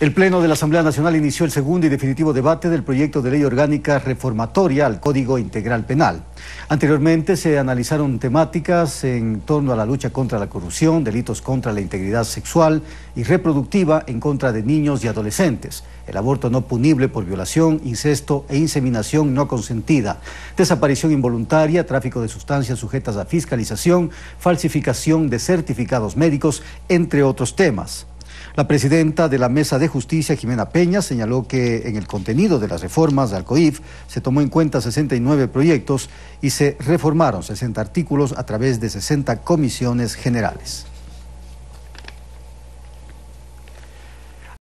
El Pleno de la Asamblea Nacional inició el segundo y definitivo debate del proyecto de ley orgánica reformatoria al Código Integral Penal. Anteriormente se analizaron temáticas en torno a la lucha contra la corrupción, delitos contra la integridad sexual y reproductiva en contra de niños y adolescentes, el aborto no punible por violación, incesto e inseminación no consentida, desaparición involuntaria, tráfico de sustancias sujetas a fiscalización, falsificación de certificados médicos, entre otros temas. La presidenta de la Mesa de Justicia, Jimena Peña, señaló que en el contenido de las reformas de COIF se tomó en cuenta 69 proyectos y se reformaron 60 artículos a través de 60 comisiones generales.